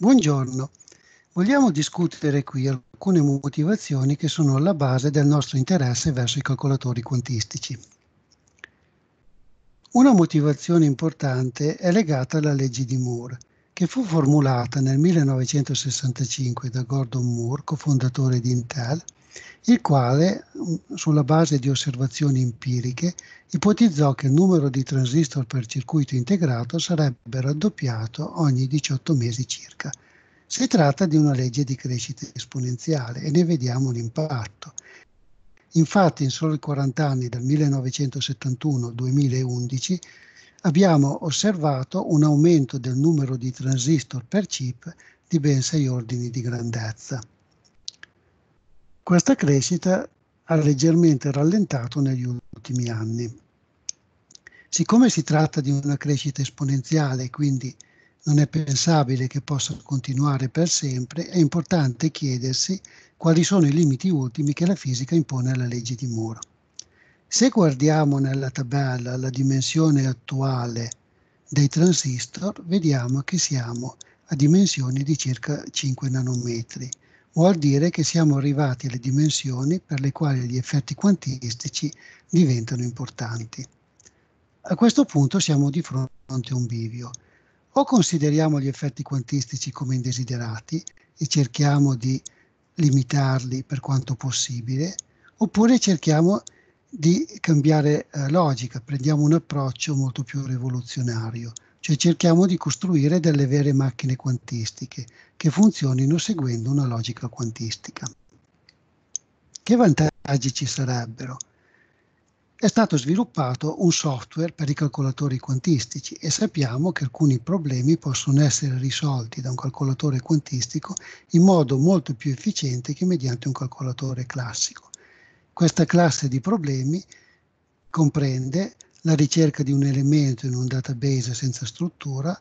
Buongiorno. Vogliamo discutere qui alcune motivazioni che sono alla base del nostro interesse verso i calcolatori quantistici. Una motivazione importante è legata alla legge di Moore, che fu formulata nel 1965 da Gordon Moore, cofondatore di Intel, il quale, sulla base di osservazioni empiriche, ipotizzò che il numero di transistor per circuito integrato sarebbe raddoppiato ogni 18 mesi circa. Si tratta di una legge di crescita esponenziale e ne vediamo l'impatto. Infatti, in soli 40 anni, dal 1971 al 2011, abbiamo osservato un aumento del numero di transistor per chip di ben 6 ordini di grandezza. Questa crescita ha leggermente rallentato negli ultimi anni. Siccome si tratta di una crescita esponenziale e quindi non è pensabile che possa continuare per sempre, è importante chiedersi quali sono i limiti ultimi che la fisica impone alla legge di Moore. Se guardiamo nella tabella la dimensione attuale dei transistor, vediamo che siamo a dimensioni di circa 5 nanometri, vuol dire che siamo arrivati alle dimensioni per le quali gli effetti quantistici diventano importanti. A questo punto siamo di fronte a un bivio. O consideriamo gli effetti quantistici come indesiderati e cerchiamo di limitarli per quanto possibile, oppure cerchiamo di cambiare eh, logica, prendiamo un approccio molto più rivoluzionario. Cioè cerchiamo di costruire delle vere macchine quantistiche che funzionino seguendo una logica quantistica. Che vantaggi ci sarebbero? È stato sviluppato un software per i calcolatori quantistici e sappiamo che alcuni problemi possono essere risolti da un calcolatore quantistico in modo molto più efficiente che mediante un calcolatore classico. Questa classe di problemi comprende la ricerca di un elemento in un database senza struttura,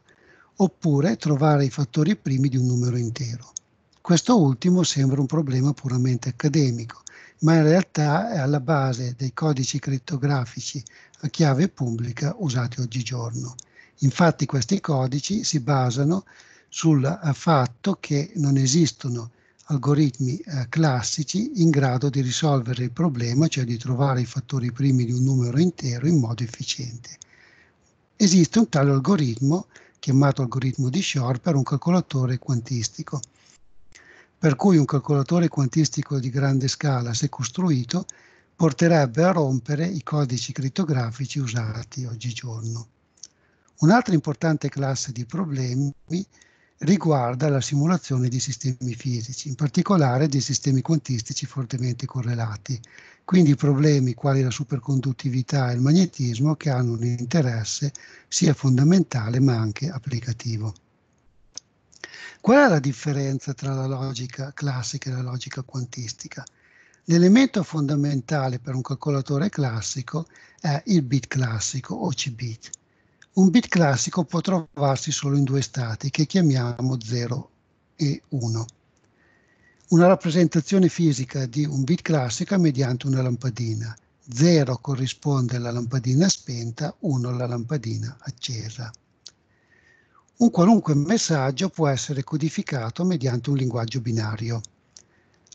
oppure trovare i fattori primi di un numero intero. Questo ultimo sembra un problema puramente accademico, ma in realtà è alla base dei codici crittografici a chiave pubblica usati oggigiorno. Infatti questi codici si basano sul fatto che non esistono algoritmi eh, classici in grado di risolvere il problema, cioè di trovare i fattori primi di un numero intero in modo efficiente. Esiste un tale algoritmo, chiamato algoritmo di Shor, per un calcolatore quantistico. Per cui un calcolatore quantistico di grande scala, se costruito, porterebbe a rompere i codici crittografici usati oggigiorno. Un'altra importante classe di problemi riguarda la simulazione di sistemi fisici, in particolare di sistemi quantistici fortemente correlati, quindi problemi quali la superconduttività e il magnetismo che hanno un interesse sia fondamentale ma anche applicativo. Qual è la differenza tra la logica classica e la logica quantistica? L'elemento fondamentale per un calcolatore classico è il bit classico o C-bit un bit classico può trovarsi solo in due stati, che chiamiamo 0 e 1. Una rappresentazione fisica di un bit classico è mediante una lampadina. 0 corrisponde alla lampadina spenta, 1 alla lampadina accesa. Un qualunque messaggio può essere codificato mediante un linguaggio binario.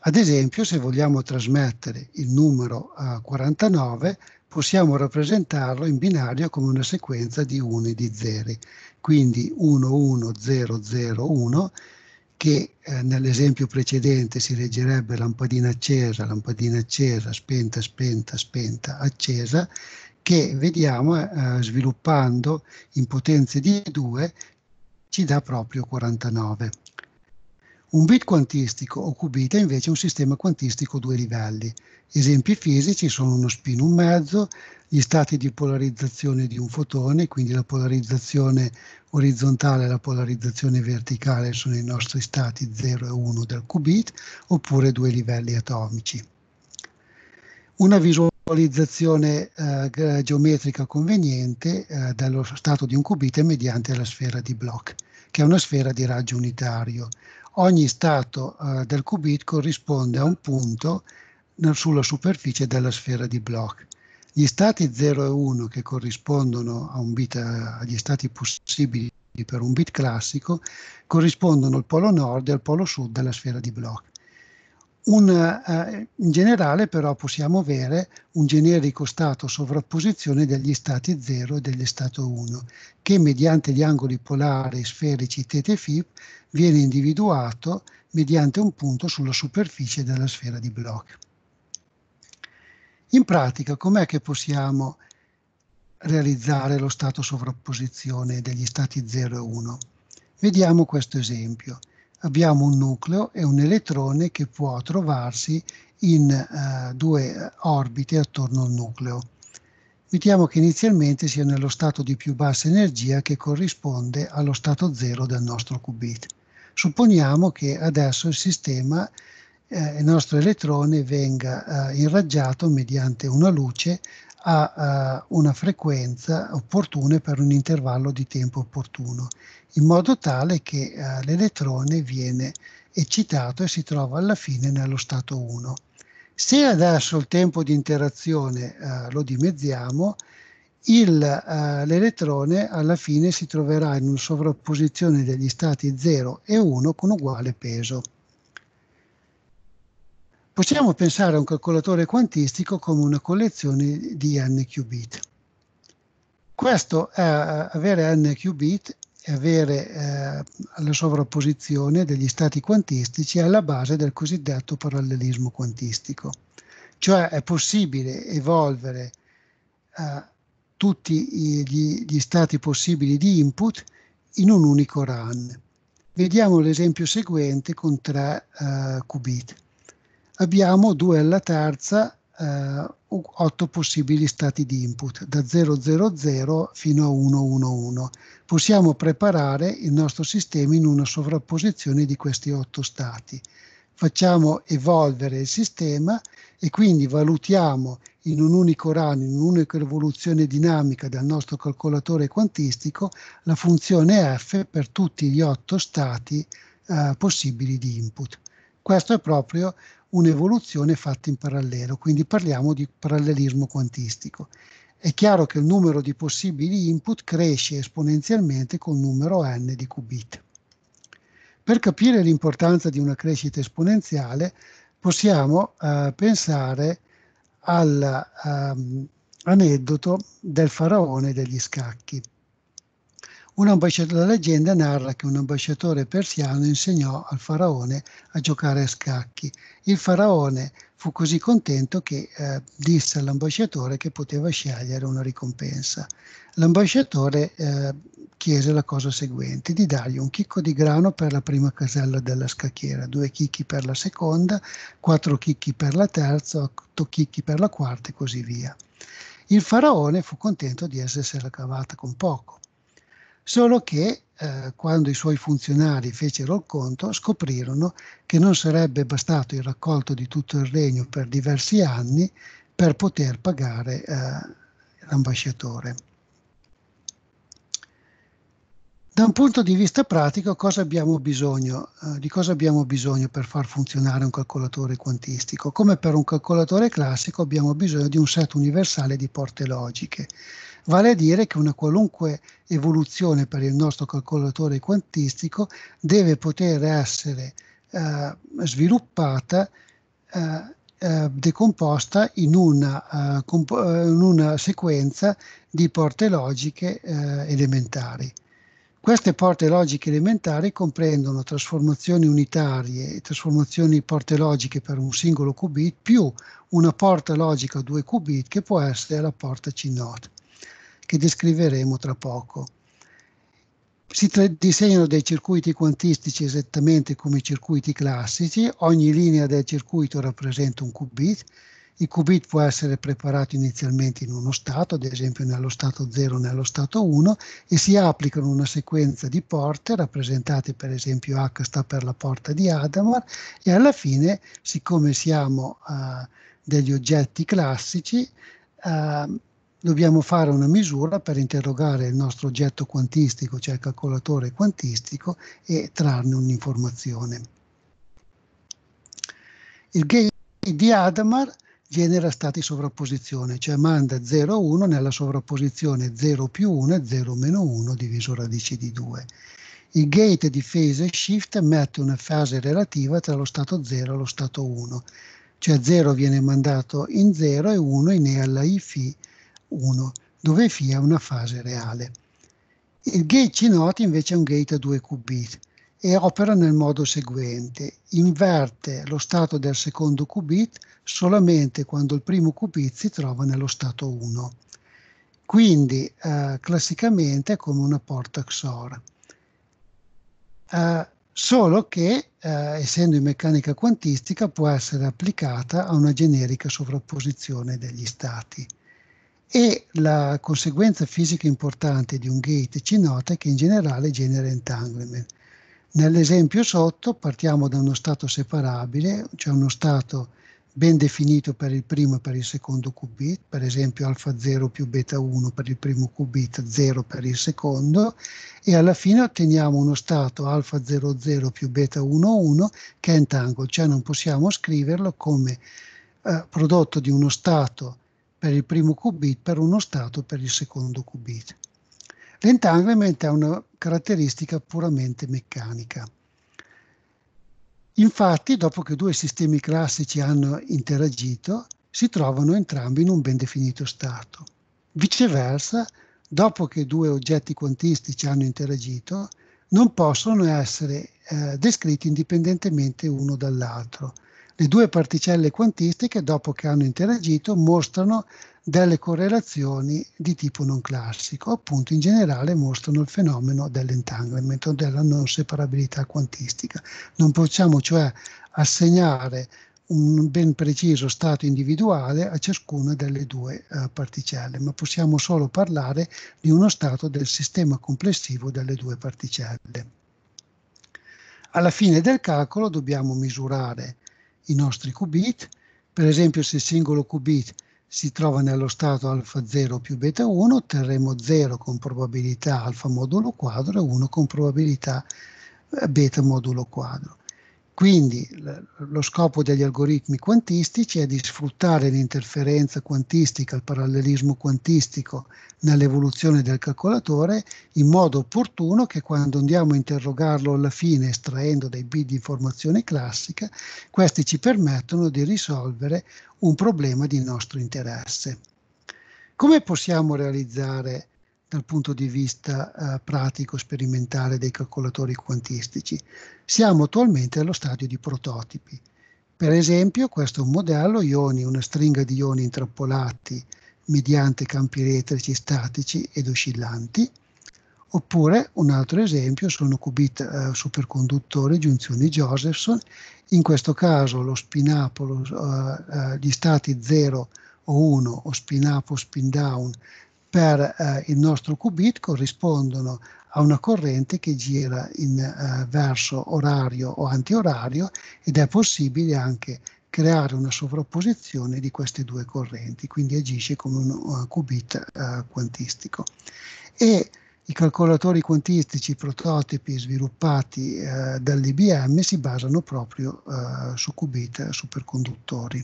Ad esempio, se vogliamo trasmettere il numero a 49, possiamo rappresentarlo in binario come una sequenza di 1 e di 0. Quindi 1, 1, 0, 0, 1, che eh, nell'esempio precedente si leggerebbe lampadina accesa, lampadina accesa, spenta, spenta, spenta, accesa, che vediamo eh, eh sviluppando in potenze di 2 ci dà proprio 49. Un bit quantistico o qubit è invece un sistema quantistico a due livelli. Esempi fisici sono uno spin un mezzo, gli stati di polarizzazione di un fotone, quindi la polarizzazione orizzontale e la polarizzazione verticale sono i nostri stati 0 e 1 del qubit, oppure due livelli atomici. Una visualizzazione eh, geometrica conveniente eh, dello stato di un qubit è mediante la sfera di Bloch che è una sfera di raggio unitario. Ogni stato eh, del qubit corrisponde a un punto sulla superficie della sfera di Bloch. Gli stati 0 e 1 che corrispondono bit, eh, agli stati possibili per un bit classico corrispondono al polo nord e al polo sud della sfera di Bloch. Un, eh, in generale però possiamo avere un generico stato sovrapposizione degli stati 0 e degli stati 1 che mediante gli angoli polari sferici θ FIP viene individuato mediante un punto sulla superficie della sfera di Bloch. In pratica com'è che possiamo realizzare lo stato sovrapposizione degli stati 0 e 1? Vediamo questo esempio abbiamo un nucleo e un elettrone che può trovarsi in eh, due orbite attorno al nucleo. Mettiamo che inizialmente sia nello stato di più bassa energia che corrisponde allo stato zero del nostro qubit. Supponiamo che adesso il sistema, eh, il nostro elettrone, venga eh, irraggiato mediante una luce a uh, eh, una frequenza opportuna per un intervallo di tempo opportuno, in modo tale che uh, l'elettrone viene eccitato e si trova alla fine nello stato 1. Se adesso il tempo di interazione uh, lo dimezziamo, l'elettrone alla fine si troverà in una sovrapposizione degli stati 0 e 1 con uguale peso. Possiamo pensare a un calcolatore quantistico come una collezione di n qubit. Questo è eh, avere n qubit e avere eh, la sovrapposizione degli stati quantistici alla base del cosiddetto parallelismo quantistico. Cioè è possibile evolvere eh, tutti gli, gli, stati possibili di input in un unico run. Vediamo l'esempio seguente con tre eh, qubit abbiamo 2 alla terza, eh, 8 possibili stati di input, da 000 fino a 111. Possiamo preparare il nostro sistema in una sovrapposizione di questi 8 stati. Facciamo evolvere il sistema e quindi valutiamo in un unico run, in un'unica evoluzione dinamica dal nostro calcolatore quantistico, la funzione f per tutti gli otto stati eh, possibili di input. Questo è proprio un'evoluzione fatta in parallelo, quindi parliamo di parallelismo quantistico. È chiaro che il numero di possibili input cresce esponenzialmente col numero n di qubit. Per capire l'importanza di una crescita esponenziale possiamo eh, pensare all'aneddoto ehm, um, del faraone degli scacchi la leggenda narra che un ambasciatore persiano insegnò al faraone a giocare a scacchi. Il faraone fu così contento che eh, disse all'ambasciatore che poteva scegliere una ricompensa. L'ambasciatore eh, chiese la cosa seguente, di dargli un chicco di grano per la prima casella della scacchiera, due chicchi per la seconda, quattro chicchi per la terza, otto chicchi per la quarta e così via. Il faraone fu contento di essersela cavata con poco solo che eh, quando i suoi funzionari fecero il conto scoprirono che non sarebbe bastato il raccolto di tutto il regno per diversi anni per poter pagare eh, l'ambasciatore. Da un punto di vista pratico, cosa bisogno, eh, di cosa abbiamo bisogno per far funzionare un calcolatore quantistico? Come per un calcolatore classico abbiamo bisogno di un set universale di porte logiche. Vale a dire che una qualunque evoluzione per il nostro calcolatore quantistico deve poter essere eh, sviluppata, eh, eh, decomposta in una, eh, comp- eh, in una, sequenza di porte logiche eh, elementari. Queste porte logiche elementari comprendono trasformazioni unitarie e trasformazioni porte logiche per un singolo qubit più una porta logica 2 qubit che può essere la porta C0 che descriveremo tra poco. Si disegnano dei circuiti quantistici esattamente come i circuiti classici, ogni linea del circuito rappresenta un qubit, il qubit può essere preparato inizialmente in uno stato, ad esempio nello stato 0 o nello stato 1, e si applicano una sequenza di porte rappresentate per esempio H sta per la porta di Adamar e alla fine, siccome siamo uh, degli oggetti classici, uh, dobbiamo fare una misura per interrogare il nostro oggetto quantistico, cioè il calcolatore quantistico, e trarne un'informazione. Il gate di Adamar genera stati sovrapposizione, cioè manda 0 1 nella sovrapposizione 0 più 1 e 0 meno 1 diviso radice di 2. Il gate di phase shift mette una fase relativa tra lo stato 0 e lo stato 1, cioè 0 viene mandato in 0 e 1 in E alla I 1, dove φ è una fase reale. Il gate C0 invece è un gate a 2 qubit e opera nel modo seguente. Inverte lo stato del secondo qubit solamente quando il primo qubit si trova nello stato 1. Quindi eh, classicamente è come una porta XOR. Eh, solo che, eh, essendo in meccanica quantistica, può essere applicata a una generica sovrapposizione degli stati. E la conseguenza fisica importante di un gate ci nota che in generale genera entanglement. Nell'esempio sotto partiamo da uno stato separabile, cioè uno stato ben definito per il primo e per il secondo qubit, per esempio alfa 0 più beta 1 per il primo qubit, 0 per il secondo, e alla fine otteniamo uno stato alfa 00 più beta 1 1 che è entangled, cioè non possiamo scriverlo come eh, prodotto di uno stato per il primo qubit, per uno stato per il secondo qubit. L'entanglement ha una caratteristica puramente meccanica. Infatti, dopo che due sistemi classici hanno interagito, si trovano entrambi in un ben definito stato. Viceversa, dopo che due oggetti quantistici hanno interagito, non possono essere eh, descritti indipendentemente uno dall'altro, le due particelle quantistiche, dopo che hanno interagito, mostrano delle correlazioni di tipo non classico, appunto in generale mostrano il fenomeno dell'entanglement della non separabilità quantistica. Non possiamo cioè assegnare un ben preciso stato individuale a ciascuna delle due uh, particelle, ma possiamo solo parlare di uno stato del sistema complessivo delle due particelle. Alla fine del calcolo dobbiamo misurare i nostri qubit, per esempio se il singolo qubit si trova nello stato alfa 0 più beta 1, otterremo 0 con probabilità alfa modulo quadro e 1 con probabilità eh, beta modulo quadro. Quindi lo scopo degli algoritmi quantistici è di sfruttare l'interferenza quantistica, il parallelismo quantistico nell'evoluzione del calcolatore in modo opportuno che quando andiamo a interrogarlo alla fine estraendo dei bit di informazione classica, questi ci permettono di risolvere un problema di nostro interesse. Come possiamo realizzare dal punto di vista eh, pratico, sperimentale dei calcolatori quantistici. Siamo attualmente allo stadio di prototipi. Per esempio, questo è un modello, ioni, una stringa di ioni intrappolati mediante campi elettrici statici ed oscillanti, oppure un altro esempio sono qubit eh, superconduttori, giunzioni Josephson, in questo caso lo spinapolo, eh, eh gli stati 0 o 1 o spin up o spin down per eh, il nostro qubit corrispondono a una corrente che gira in eh, verso orario o antiorario ed è possibile anche creare una sovrapposizione di queste due correnti, quindi agisce come un uh, qubit uh, quantistico. E i calcolatori quantistici prototipi sviluppati uh, eh, dall'IBM si basano proprio su qubit superconduttori.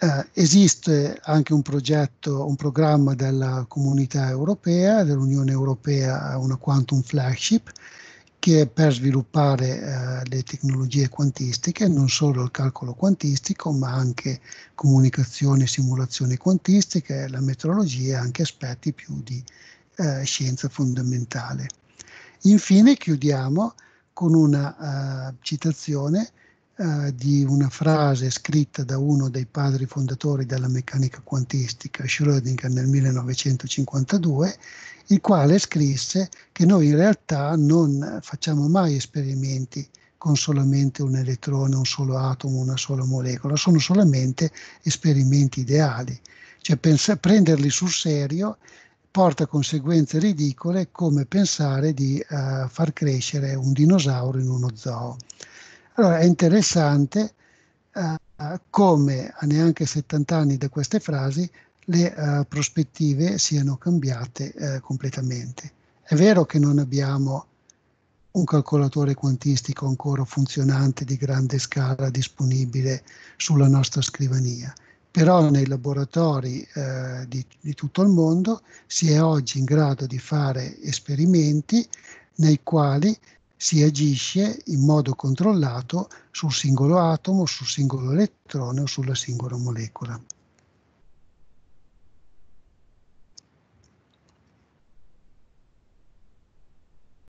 Eh, esiste anche un progetto, un programma della comunità europea, dell'Unione Europea, una Quantum Flagship, che è per sviluppare eh, le tecnologie quantistiche, non solo il calcolo quantistico, ma anche comunicazione e simulazioni quantistiche, la metrologia e anche aspetti più di eh, scienza fondamentale. Infine chiudiamo con una eh, citazione eh, di una frase scritta da uno dei padri fondatori della meccanica quantistica, Schrödinger, nel 1952, il quale scrisse che noi in realtà non facciamo mai esperimenti con solamente un elettrone, un solo atomo, una sola molecola, sono solamente esperimenti ideali. Cioè pensa, prenderli sul serio porta conseguenze ridicole come pensare di uh, far crescere un dinosauro in uno zoo. Allora è interessante eh, come a neanche 70 anni da queste frasi le eh, prospettive siano cambiate eh, completamente. È vero che non abbiamo un calcolatore quantistico ancora funzionante di grande scala disponibile sulla nostra scrivania, però nei laboratori eh, di, di, tutto il mondo si è oggi in grado di fare esperimenti nei quali si agisce in modo controllato sul singolo atomo, sul singolo elettrone o sulla singola molecola.